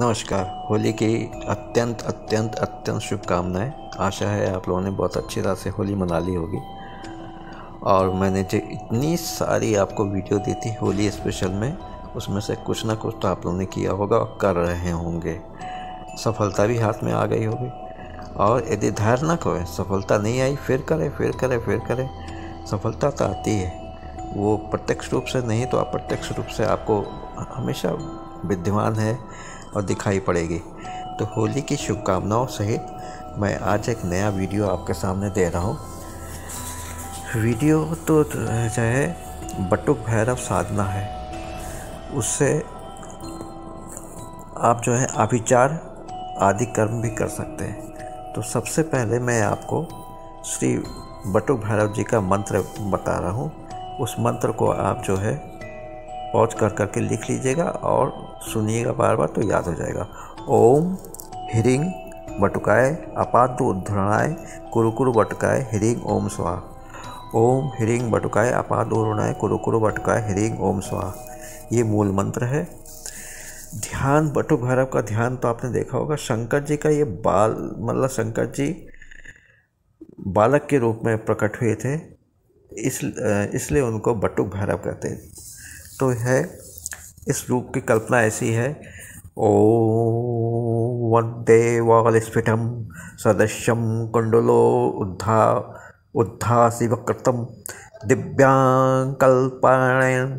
नमस्कार होली की अत्यंत अत्यंत अत्यंत शुभकामनाएं आशा है आप लोगों ने बहुत अच्छी तरह से होली मना ली होगी और मैंने जो इतनी सारी आपको वीडियो दी थी होली स्पेशल में उसमें से कुछ ना कुछ तो आप लोगों ने किया होगा और कर रहे होंगे सफलता भी हाथ में आ गई होगी और यदि धैर्य न खोए सफलता नहीं आई फिर करें फिर करें फिर करें सफलता तो आती है वो प्रत्यक्ष रूप से नहीं तो अप्रत्यक्ष रूप से आपको हमेशा विद्यमान है और दिखाई पड़ेगी तो होली की शुभकामनाओं सहित मैं आज एक नया वीडियो आपके सामने दे रहा हूँ वीडियो तो जो है बटुक भैरव साधना है उससे आप जो है अभिचार आदि कर्म भी कर सकते हैं तो सबसे पहले मैं आपको श्री बटुक भैरव जी का मंत्र बता रहा हूँ उस मंत्र को आप जो है पॉज कर करके लिख लीजिएगा और सुनिएगा बार बार तो याद हो जाएगा ओम हिरिंग बटुकाय अपादु उद्धरणाय कुरुकुरु बटुकाय हिरिंग ओम स्वाहा ओम हिरिंग बटुकाय अपादु उद्धरणाय कुरुकुरु बटुकाय हिरिंग ओम स्वाहा ये मूल मंत्र है ध्यान बटु भैरव का ध्यान तो आपने देखा होगा शंकर जी का ये बाल मतलब शंकर जी बालक के रूप में प्रकट हुए थे इस इसलिए उनको बटुक भैरव कहते हैं तो है इस रूप की कल्पना ऐसी है ओ वंदे वालस्फिटम सदस्यम कुंडलो उद्धा उद्धा शिवकृतम दिव्याङ्कल्पाणयन्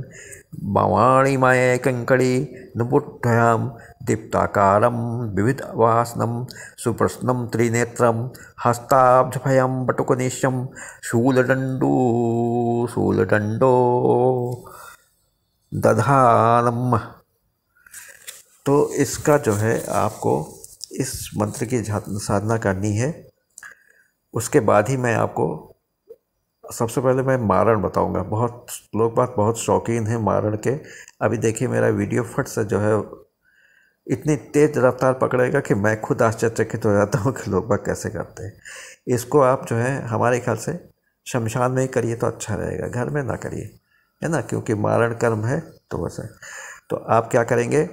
कंकड़ी कङ्कणी दीप्ताकार विविध विविधवासनं सुप्रश्न त्रिनेत्र हस्ताब्जभयं बटुकनिशं शूलदण्डू शूलदंडो दधानम तो इसका जो है आपको इस मंत्र की साधना करनी है उसके बाद ही मैं आपको सबसे पहले मैं मारण बताऊंगा बहुत लोग बात बहुत शौकीन हैं मारण के अभी देखिए मेरा वीडियो फट से जो है इतनी तेज़ रफ्तार पकड़ेगा कि मैं खुद आश्चर्यचकित हो जाता हूँ कि लोग बात कैसे करते हैं इसको आप जो है हमारे ख्याल से शमशान में ही करिए तो अच्छा रहेगा घर में ना करिए है ना क्योंकि मारण कर्म है तो वैसा तो आप क्या करेंगे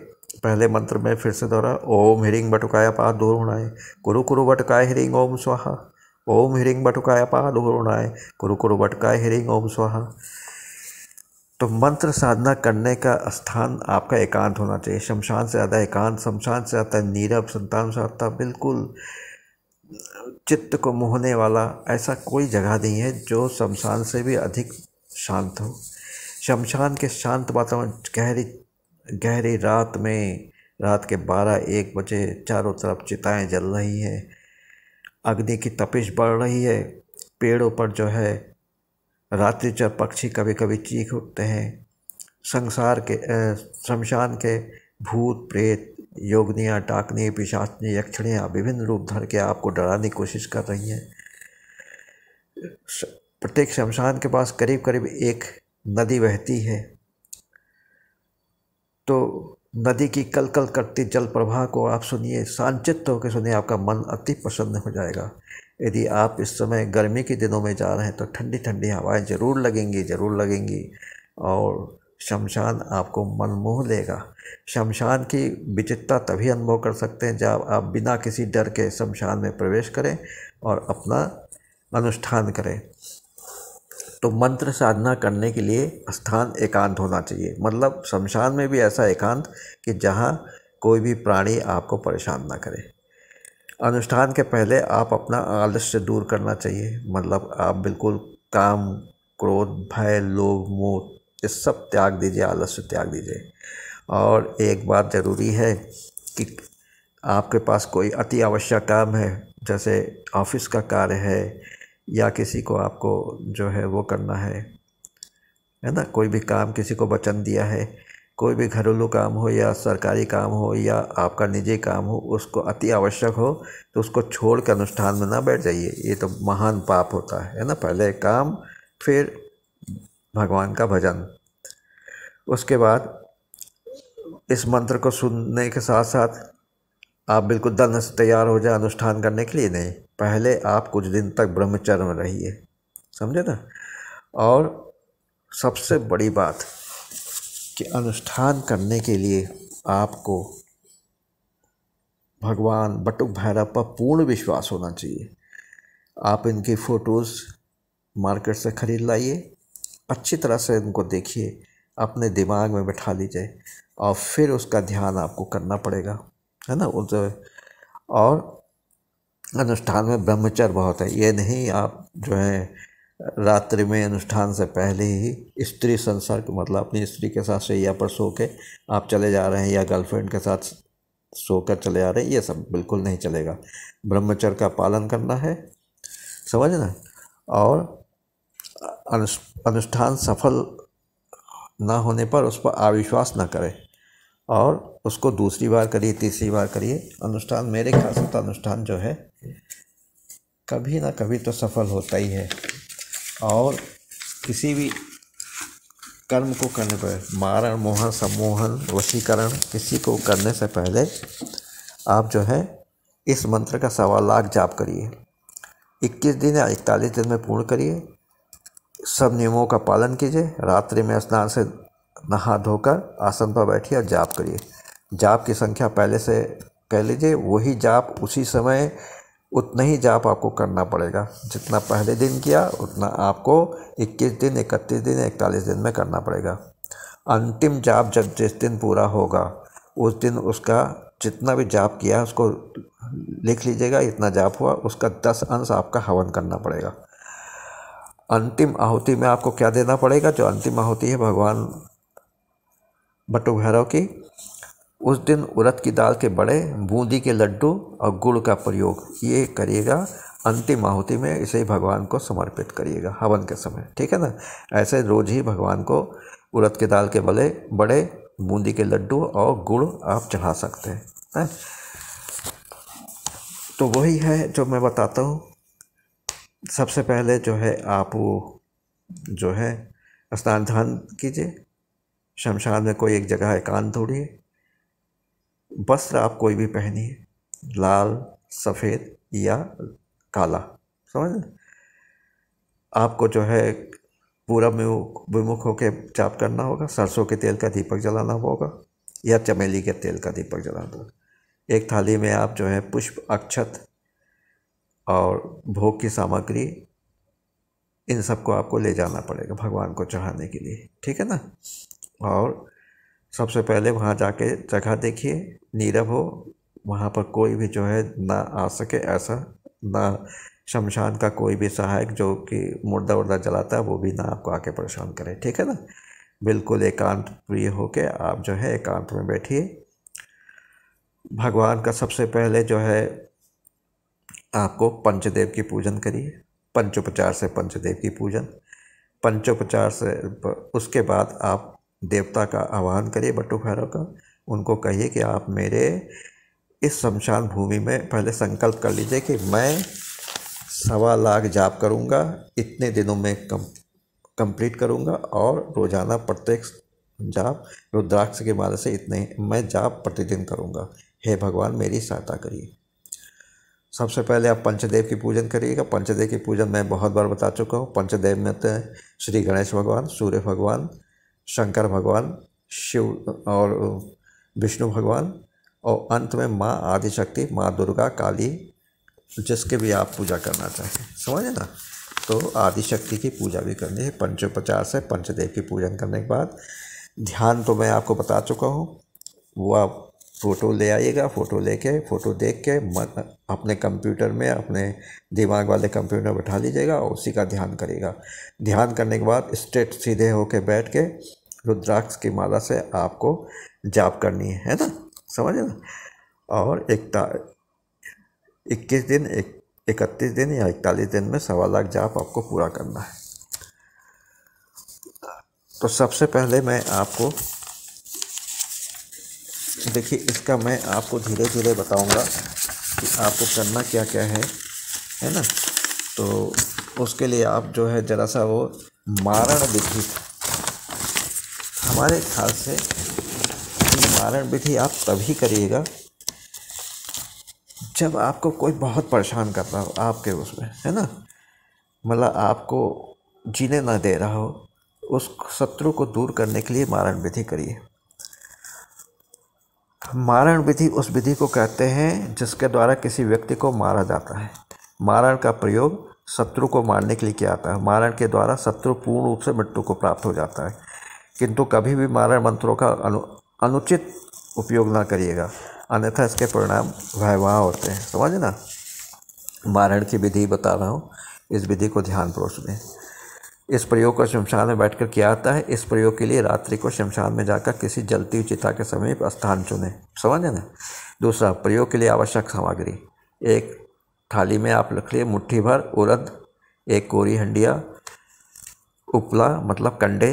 पहले मंत्र में फिर से दोहरा ओम हिरिंग बटुकाया पा दोहराए कुरु कुरु बटुकाय हिरिंग ओम स्वाहा ओम हिरिंग बटुकाया पा दोहराए कुरु कुरु बटुकाय हिरिंग ओम स्वाहा तो मंत्र साधना करने का स्थान आपका एकांत होना चाहिए शमशान से ज़्यादा एकांत शमशान से ज़्यादा नीरव संतान से आता बिल्कुल चित्त को मोहने वाला ऐसा कोई जगह नहीं है जो शमशान से भी अधिक शांत हो शमशान के शांत वातावरण गहरी गहरी रात में रात के बारह एक बजे चारों तरफ चिताएं जल रही हैं अग्नि की तपिश बढ़ रही है पेड़ों पर जो है रात्रिचर पक्षी कभी कभी चीख उठते हैं संसार के शमशान के भूत प्रेत योगनियाँ टाकनी पिशाचनी यक्षणियाँ विभिन्न रूप धर के आपको डराने की कोशिश कर रही हैं प्रत्येक शमशान के पास करीब करीब एक नदी बहती है तो नदी की कल कल करती जल प्रवाह को आप सुनिए सांचित होकर सुनिए आपका मन अति प्रसन्न हो जाएगा यदि आप इस समय गर्मी के दिनों में जा रहे हैं तो ठंडी ठंडी हवाएं ज़रूर लगेंगी ज़रूर लगेंगी और शमशान आपको मनमोह लेगा शमशान की विचित्रता तभी अनुभव कर सकते हैं जब आप बिना किसी डर के शमशान में प्रवेश करें और अपना अनुष्ठान करें तो मंत्र साधना करने के लिए स्थान एकांत होना चाहिए मतलब शमशान में भी ऐसा एकांत कि जहाँ कोई भी प्राणी आपको परेशान ना करे अनुष्ठान के पहले आप अपना आलस्य दूर करना चाहिए मतलब आप बिल्कुल काम क्रोध भय लोभ मोह ये सब त्याग दीजिए आलस्य त्याग दीजिए और एक बात ज़रूरी है कि आपके पास कोई अति आवश्यक काम है जैसे ऑफिस का कार्य है या किसी को आपको जो है वो करना है है ना कोई भी काम किसी को वचन दिया है कोई भी घरेलू काम हो या सरकारी काम हो या आपका निजी काम हो उसको अति आवश्यक हो तो उसको छोड़ कर अनुष्ठान में ना बैठ जाइए ये तो महान पाप होता है ना पहले काम फिर भगवान का भजन उसके बाद इस मंत्र को सुनने के साथ साथ आप बिल्कुल दल से तैयार हो जाए अनुष्ठान करने के लिए नहीं पहले आप कुछ दिन तक ब्रह्मचर्य में रहिए समझे ना और सबसे बड़ी बात कि अनुष्ठान करने के लिए आपको भगवान बटुक भैरव पर पूर्ण विश्वास होना चाहिए आप इनकी फ़ोटोज़ मार्केट से ख़रीद लाइए अच्छी तरह से इनको देखिए अपने दिमाग में बैठा लीजिए और फिर उसका ध्यान आपको करना पड़ेगा है ना उनसे और अनुष्ठान में ब्रह्मचर्य बहुत है ये नहीं आप जो है रात्रि में अनुष्ठान से पहले ही स्त्री संसर्ग मतलब अपनी स्त्री के साथ सैया पर सो के आप चले जा रहे हैं या गर्लफ्रेंड के साथ सोकर चले जा रहे हैं ये सब बिल्कुल नहीं चलेगा ब्रह्मचर्य का पालन करना है समझ ना और अनुष्ठान सफल ना होने पर उस पर अविश्वास ना करें और उसको दूसरी बार करिए तीसरी बार करिए अनुष्ठान मेरे ख्याल से तो अनुष्ठान जो है कभी ना कभी तो सफल होता ही है और किसी भी कर्म को करने पर मारण मोहन सम्मोहन वशीकरण किसी को करने से पहले आप जो है इस मंत्र का सवा लाख जाप करिए 21 दिन या इकतालीस दिन में पूर्ण करिए सब नियमों का पालन कीजिए रात्रि में स्नान से नहा धोकर आसन पर बैठिए और जाप करिए जाप की संख्या पहले से कह लीजिए वही जाप उसी समय उतना ही जाप आपको करना पड़ेगा जितना पहले दिन किया उतना आपको 21 दिन 31 दिन 41 दिन में करना पड़ेगा अंतिम जाप जब जिस दिन पूरा होगा उस दिन उसका जितना भी जाप किया उसको लिख लीजिएगा इतना जाप हुआ उसका दस अंश आपका हवन करना पड़ेगा अंतिम आहुति में आपको क्या देना पड़ेगा जो अंतिम आहुति है भगवान भट्टो भैरव की उस दिन उड़द की दाल के बड़े बूंदी के लड्डू और गुड़ का प्रयोग ये करिएगा अंतिम आहुति में इसे भगवान को समर्पित करिएगा हवन के समय ठीक है ना ऐसे रोज ही भगवान को उड़द के दाल के बले बड़े बूंदी के लड्डू और गुड़ आप चढ़ा सकते हैं है? तो वही है जो मैं बताता हूँ सबसे पहले जो है आप वो जो है स्नान ध्यान कीजिए शमशान में कोई एक जगह एकांत तोड़िए वस्त्र आप कोई भी पहनिए लाल सफ़ेद या काला समझ आपको जो है पूरा विमुख होकर चाप करना होगा सरसों के तेल का दीपक जलाना होगा या चमेली के तेल का दीपक जलाना होगा एक थाली में आप जो है पुष्प अक्षत और भोग की सामग्री इन सबको आपको ले जाना पड़ेगा भगवान को चढ़ाने के लिए ठीक है ना और सबसे पहले वहाँ जाके जगह देखिए नीरव हो वहाँ पर कोई भी जो है ना आ सके ऐसा ना शमशान का कोई भी सहायक जो कि मुर्दा उर्दा जलाता है वो भी ना आपको आके परेशान करे ठीक है ना बिल्कुल एकांत प्रिय होके आप जो है एकांत में बैठिए भगवान का सबसे पहले जो है आपको पंचदेव की पूजन करिए पंचोपचार से पंचदेव की पूजन पंचोपचार से उसके बाद आप देवता का आह्वान करिए बट्टू भैरव का उनको कहिए कि आप मेरे इस शमशान भूमि में पहले संकल्प कर लीजिए कि मैं सवा लाख जाप करूँगा इतने दिनों में कम कंप्लीट करूँगा और रोज़ाना प्रत्येक जाप रुद्राक्ष के माध्यम से इतने मैं जाप प्रतिदिन करूँगा हे भगवान मेरी सहायता करिए सबसे पहले आप पंचदेव की पूजन करिएगा पंचदेव की पूजन मैं बहुत बार बता चुका हूँ पंचदेव में तो श्री गणेश भगवान सूर्य भगवान शंकर भगवान शिव और विष्णु भगवान और अंत में माँ आदिशक्ति माँ दुर्गा काली जिसके भी आप पूजा करना चाहें समझे ना तो आदिशक्ति की पूजा भी करनी है पंचोपचार से पंचदेव की पूजन करने के बाद ध्यान तो मैं आपको बता चुका हूँ वो आप फ़ोटो ले आइएगा फ़ोटो लेके फ़ोटो देख के अपने कंप्यूटर में अपने दिमाग वाले कंप्यूटर बैठा लीजिएगा और उसी का ध्यान करिएगा ध्यान करने के बाद स्ट्रेट सीधे होके बैठ के रुद्राक्ष की माला से आपको जाप करनी है है ना समझे ना और एक इक्कीस दिन एक इकतीस दिन या इकतालीस दिन में सवा लाख जाप आपको पूरा करना है तो सबसे पहले मैं आपको तो देखिए इसका मैं आपको धीरे धीरे बताऊंगा कि आपको करना क्या क्या है है ना तो उसके लिए आप जो है ज़रा सा वो मारण विधि हमारे ख्याल से मारण विधि आप तभी करिएगा जब आपको कोई बहुत परेशान कर रहा हो आपके उसमें है ना मतलब आपको जीने ना दे रहा हो उस शत्रु को दूर करने के लिए मारण विधि करिए मारण विधि उस विधि को कहते हैं जिसके द्वारा किसी व्यक्ति को मारा जाता है मारण का प्रयोग शत्रु को मारने के लिए किया जाता है मारण के द्वारा शत्रु पूर्ण रूप से मृत्यु को प्राप्त हो जाता है किंतु कभी भी मारण मंत्रों का अनु अनुचित उपयोग ना करिएगा अन्यथा इसके परिणाम भयवाह होते हैं समझे ना मारण की विधि बता रहा हूँ इस विधि को ध्यानपूर्वक सुनें इस प्रयोग को शमशान में बैठकर किया जाता है इस प्रयोग के लिए रात्रि को शमशान में जाकर किसी जलती हुई चिता के समीप स्थान चुने समझे ना दूसरा प्रयोग के लिए आवश्यक सामग्री एक थाली में आप रख लिए मुट्ठी भर उड़द एक कोरी हंडिया उपला मतलब कंडे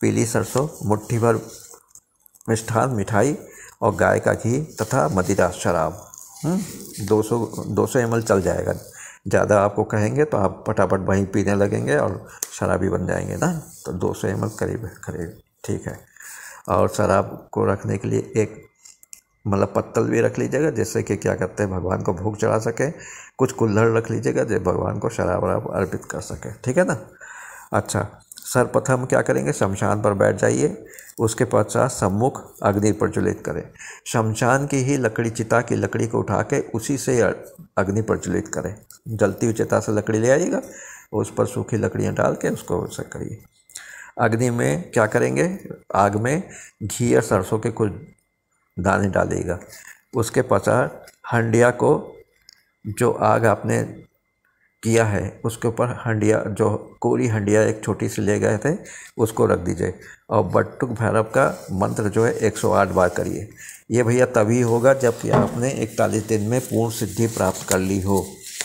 पीली सरसों मुट्ठी भर मिष्ठान मिठाई और गाय का घी तथा मदिरा शराब हम्म, दो सौ दो सौ एम चल जाएगा ज़्यादा आपको कहेंगे तो आप फटाफट वहीं पीने लगेंगे और शराबी बन जाएंगे ना तो दो सौ एम करीब करीब ठीक है और शराब को रखने के लिए एक मतलब पत्तल भी रख लीजिएगा जिससे कि क्या करते हैं भगवान को भूख चढ़ा सके कुछ कुल्हड़ रख लीजिएगा जो भगवान को शराब वराब अर्पित कर सके ठीक है ना अच्छा सर्वप्रथम क्या करेंगे शमशान पर बैठ जाइए उसके पश्चात सम्मुख अग्नि प्रज्वलित करें शमशान की ही लकड़ी चिता की लकड़ी को उठा के उसी से अग्नि प्रज्वलित करें जलती हुई चिता से लकड़ी ले आइएगा उस पर सूखी लकड़ियाँ डाल के उसको उसे करिए अग्नि में क्या करेंगे आग में घी और सरसों के कुछ दाने डालिएगा उसके पश्चात हंडिया को जो आग आपने किया है उसके ऊपर हंडिया जो कोरी हंडिया एक छोटी सी ले गए थे उसको रख दीजिए और बट्टुक भैरव का मंत्र जो है 108 बार करिए ये भैया तभी होगा जब कि आपने इकतालीस दिन में पूर्ण सिद्धि प्राप्त कर ली हो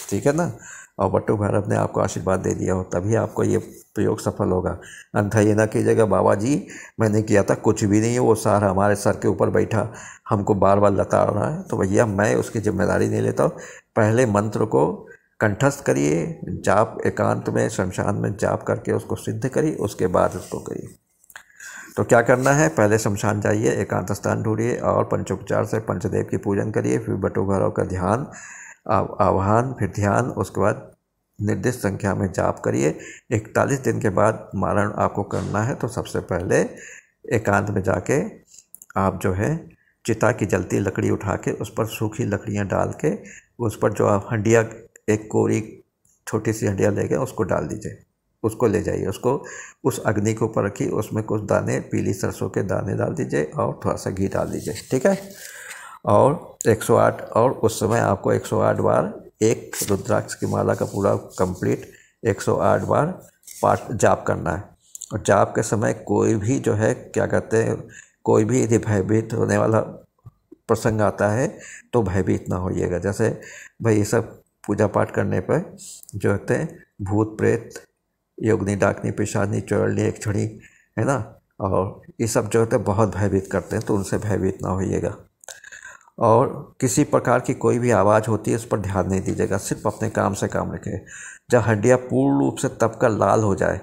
ठीक है ना और बट्टुक भैरव ने आपको आशीर्वाद दे दिया हो तभी आपको ये प्रयोग सफल होगा अंधा ये ना कीजिएगा बाबा जी मैंने किया था कुछ भी नहीं है वो सार हमारे सर के ऊपर बैठा हमको बार बार लता रहा है तो भैया मैं उसकी जिम्मेदारी नहीं लेता हूँ पहले मंत्र को कंठस्थ करिए जाप एकांत में शमशान में जाप करके उसको सिद्ध करिए उसके बाद उसको करिए तो क्या करना है पहले शमशान जाइए एकांत स्थान ढूंढिए और पंचोपचार से पंचदेव की पूजन करिए फिर बटोघरों का ध्यान आह्वान फिर ध्यान उसके बाद निर्दिष्ट संख्या में जाप करिए इकतालीस दिन के बाद मारण आपको करना है तो सबसे पहले एकांत में जाके आप जो है चिता की जलती लकड़ी उठा के उस पर सूखी लकड़ियाँ डाल के उस पर जो आप हंडिया एक कोरी छोटी सी हंडिया ले उसको डाल दीजिए उसको ले जाइए उसको उस अग्नि के ऊपर रखिए उसमें कुछ दाने पीली सरसों के दाने डाल दीजिए और थोड़ा सा घी डाल दीजिए ठीक है और 108 और उस समय आपको 108 बार एक रुद्राक्ष की माला का पूरा कंप्लीट 108 बार पाठ जाप करना है और जाप के समय कोई भी जो है क्या कहते हैं कोई भी यदि भयभीत होने वाला प्रसंग आता है तो भयभीत ना होइएगा जैसे भाई ये सब पूजा पाठ करने पर जो होते हैं भूत प्रेत योगनी डाकनी पेशानी चोरली एक छड़ी है ना और ये सब जो होते हैं बहुत भयभीत करते हैं तो उनसे भयभीत ना होइएगा और किसी प्रकार की कोई भी आवाज़ होती है उस पर ध्यान नहीं दीजिएगा सिर्फ अपने काम से काम रखें जब हड्डियाँ पूर्ण रूप से तब का लाल हो जाए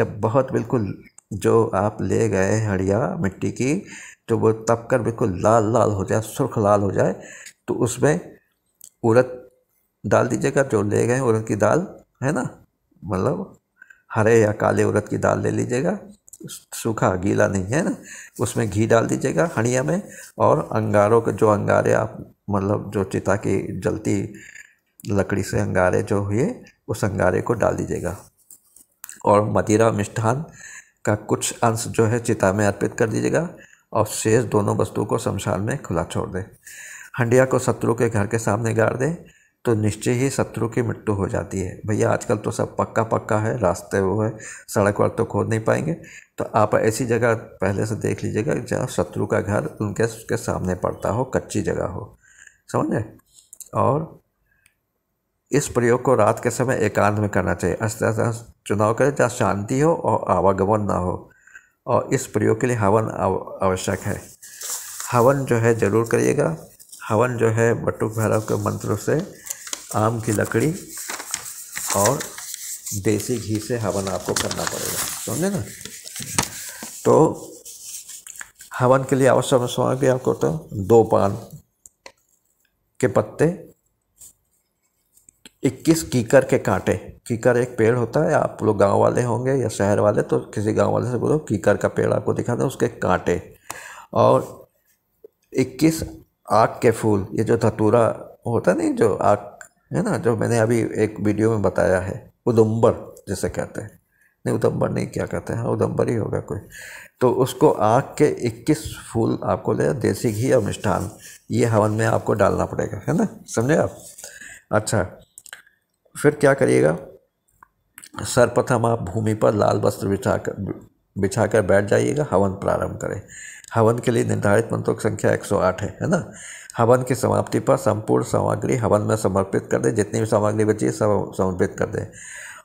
जब बहुत बिल्कुल जो आप ले गए हड्डियाँ मिट्टी की तो वो तब कर बिल्कुल लाल लाल हो जाए सुर्ख लाल हो जाए तो उसमें उड़द डाल दीजिएगा जो ले गए उड़द की दाल है ना मतलब हरे या काले उड़द की दाल ले लीजिएगा सूखा गीला नहीं है ना उसमें घी डाल दीजिएगा हड़िया में और अंगारों के जो अंगारे आप मतलब जो चिता की जलती लकड़ी से अंगारे जो हुए उस अंगारे को डाल दीजिएगा और मदिरा मिष्ठान का कुछ अंश जो है चिता में अर्पित कर दीजिएगा और शेष दोनों वस्तुओं को शमशान में खुला छोड़ दें हंडिया को शत्रु के घर के सामने गाड़ दें तो निश्चय ही शत्रु की मृत्यु हो जाती है भैया आजकल तो सब पक्का पक्का है रास्ते वो है सड़क वड़क तो खोद नहीं पाएंगे तो आप ऐसी जगह पहले से देख लीजिएगा जहाँ शत्रु का घर उनके उसके सामने पड़ता हो कच्ची जगह हो समझे और इस प्रयोग को रात के समय एकांत में करना चाहिए अस्त चुनाव करें जहाँ शांति हो और आवागमन ना हो और इस प्रयोग के लिए हवन आवश्यक है हवन जो है ज़रूर करिएगा हवन जो है बटुक भैरव के मंत्रों से आम की लकड़ी और देसी घी से हवन आपको करना पड़ेगा समझे ना तो हवन के लिए आवश्यक सामग्री आपको तो दो पान के पत्ते 21 कीकर के कांटे कीकर एक पेड़ होता है आप लोग गांव वाले होंगे या शहर वाले तो किसी गांव वाले से बोलो कीकर का पेड़ आपको दिखा दें उसके कांटे और 21 आग के फूल ये जो धतूरा होता नहीं जो आग है ना जो मैंने अभी एक वीडियो में बताया है उदम्बर जैसे कहते हैं नहीं उदम्बर नहीं क्या कहते हैं हाँ उदम्बर ही होगा कोई तो उसको आग के 21 फूल आपको ले देसी घी और मिष्ठान ये हवन में आपको डालना पड़ेगा है ना समझे आप अच्छा फिर क्या करिएगा सर्वप्रथम आप भूमि पर लाल वस्त्र बिछा कर बिछा कर बैठ जाइएगा हवन प्रारंभ करें हवन के लिए निर्धारित मंत्रों की संख्या 108 है है ना हवन की समाप्ति पर संपूर्ण सामग्री हवन में समर्पित कर दें जितनी भी सामग्री बची है सब समर्पित कर दें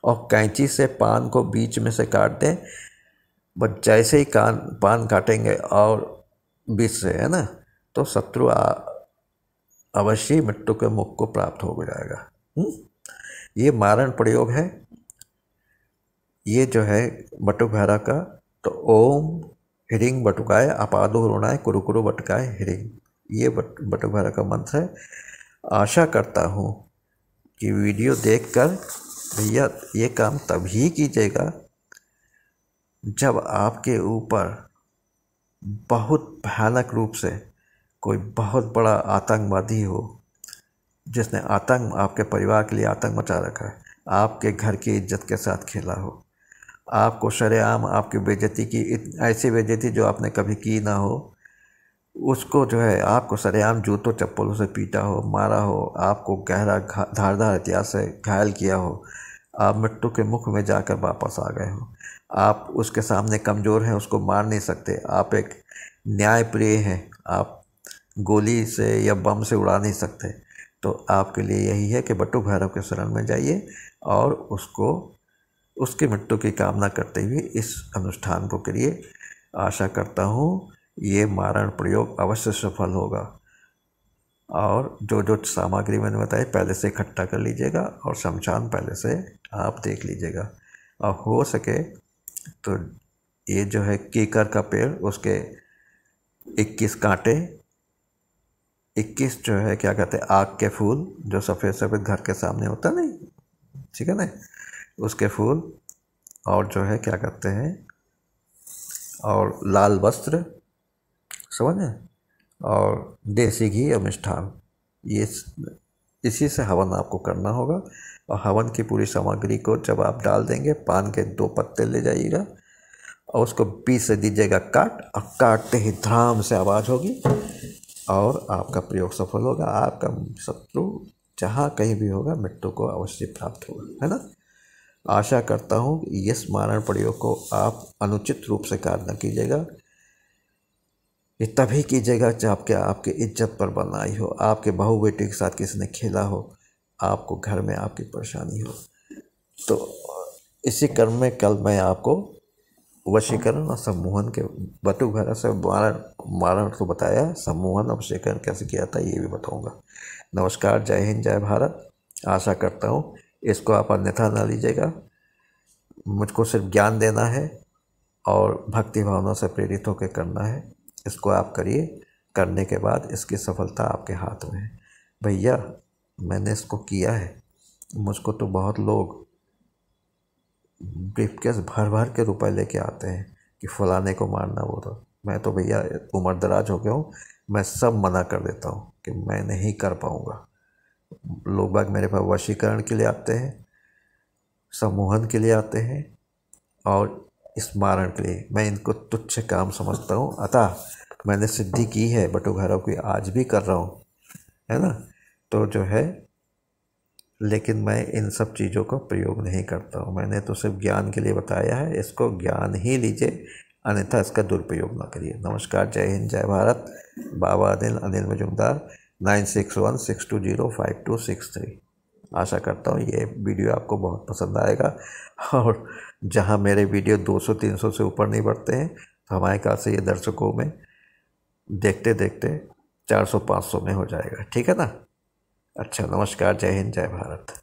और कैंची से पान को बीच में से काट दें बट जैसे ही कान पान काटेंगे और बीच से है ना तो शत्रु अवश्य मिट्टू के मुख को प्राप्त हो जाएगा हम्म? ये मारण प्रयोग है ये जो है मटुक भैरा का तो ओम हिडिंग बटुकाय अपादो ऋणाय कुरुकुरु बटकाय हिडिंग ये बट बटुक भैरव का मंत्र है आशा करता हूँ कि वीडियो देखकर भैया ये काम तभी कीजिएगा जब आपके ऊपर बहुत भयानक रूप से कोई बहुत बड़ा आतंकवादी हो जिसने आतंक आपके परिवार के लिए आतंक मचा रखा है आपके घर की इज्जत के साथ खेला हो आपको शरेआम आपकी बेजती की ऐसी बेजती जो आपने कभी की ना हो उसको जो है आपको सरेआम जूतों चप्पलों से पीटा हो मारा हो आपको गहरा धारदार हथियार से घायल किया हो आप मिट्टू के मुख में जाकर वापस आ गए हो आप उसके सामने कमज़ोर हैं उसको मार नहीं सकते आप एक न्यायप्रिय हैं आप गोली से या बम से उड़ा नहीं सकते तो आपके लिए यही है कि बट्टू भैरव के शरण में जाइए और उसको उसके मृत्यु की कामना करते हुए इस अनुष्ठान को करिए आशा करता हूँ ये मारण प्रयोग अवश्य सफल होगा और जो जो सामग्री मैंने बताई पहले से इकट्ठा कर लीजिएगा और शमशान पहले से आप देख लीजिएगा और हो सके तो ये जो है केकर का पेड़ उसके 21 कांटे 21 जो है क्या कहते हैं आग के फूल जो सफ़ेद सफ़ेद घर के सामने होता नहीं ठीक है ना उसके फूल और जो है क्या कहते हैं और लाल वस्त्र समझ और देसी घी और मिष्ठान ये इसी से हवन आपको करना होगा और हवन की पूरी सामग्री को जब आप डाल देंगे पान के दो पत्ते ले जाइएगा और उसको बीच से दीजिएगा काट और काटते ही धाम से आवाज़ होगी और आपका प्रयोग सफल होगा आपका शत्रु जहाँ कहीं भी होगा मिट्टू को अवश्य प्राप्त होगा है ना आशा करता हूँ कि इस मारण प्रयोग को आप अनुचित रूप से कार्य न कीजिएगा ये तभी कीजिएगा जब आपके इज्जत पर बनाई हो आपके बहू बेटे के साथ किसी ने खेला हो आपको घर में आपकी परेशानी हो तो इसी क्रम में कल मैं आपको वशीकरण और सम्मोहन के बटु भरा से मारण मारण तो बताया सम्मोहन और वशीकरण कैसे किया था ये भी बताऊंगा नमस्कार जय हिंद जय भारत आशा करता हूँ इसको आप अन्यथा ना लीजिएगा मुझको सिर्फ ज्ञान देना है और भक्ति भावना से प्रेरित होकर करना है इसको आप करिए करने के बाद इसकी सफलता आपके हाथ में है भैया मैंने इसको किया है मुझको तो बहुत लोग ब्रीफकेस भर भर के रुपए लेके आते हैं कि फलाने को मारना वो तो मैं तो भैया उम्र दराज हो गया हूँ मैं सब मना कर देता हूँ कि मैं नहीं कर पाऊँगा लोग बाग मेरे पास वशीकरण के लिए आते हैं सम्मोहन के लिए आते हैं और स्मारण के लिए मैं इनको तुच्छ काम समझता हूँ अतः मैंने सिद्धि की है घरों की आज भी कर रहा हूँ है ना तो जो है लेकिन मैं इन सब चीज़ों का प्रयोग नहीं करता हूँ मैंने तो सिर्फ ज्ञान के लिए बताया है इसको ज्ञान ही लीजिए अन्यथा इसका दुरुपयोग ना करिए नमस्कार जय हिंद जय भारत बाबा Anil Anil Majumdar nine six one six two zero five two six three आशा करता हूँ ये वीडियो आपको बहुत पसंद आएगा और जहाँ मेरे वीडियो 200-300 से ऊपर नहीं बढ़ते हैं तो हमारे ख्याल से ये दर्शकों में देखते देखते 400-500 में हो जाएगा ठीक है ना अच्छा नमस्कार जय हिंद जय भारत